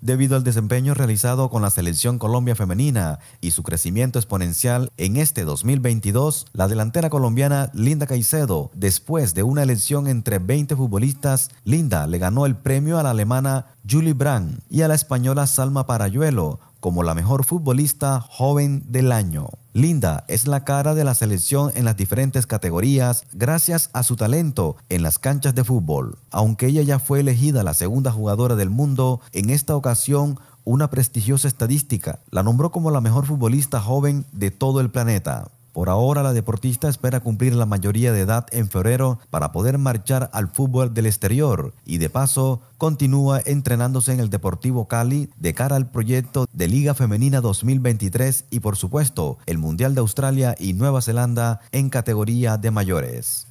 Debido al desempeño realizado con la selección Colombia femenina y su crecimiento exponencial en este 2022, la delantera colombiana Linda Caicedo, después de una elección entre 20 futbolistas, Linda le ganó el premio a la alemana Julie Brand y a la española Salma Parayuelo como la mejor futbolista joven del año. Linda es la cara de la selección en las diferentes categorías gracias a su talento en las canchas de fútbol. Aunque ella ya fue elegida la segunda jugadora del mundo, en esta ocasión una prestigiosa estadística la nombró como la mejor futbolista joven de todo el planeta. Por ahora, la deportista espera cumplir la mayoría de edad en febrero para poder marchar al fútbol del exterior y de paso continúa entrenándose en el Deportivo Cali de cara al proyecto de Liga Femenina 2023 y por supuesto el Mundial de Australia y Nueva Zelanda en categoría de mayores.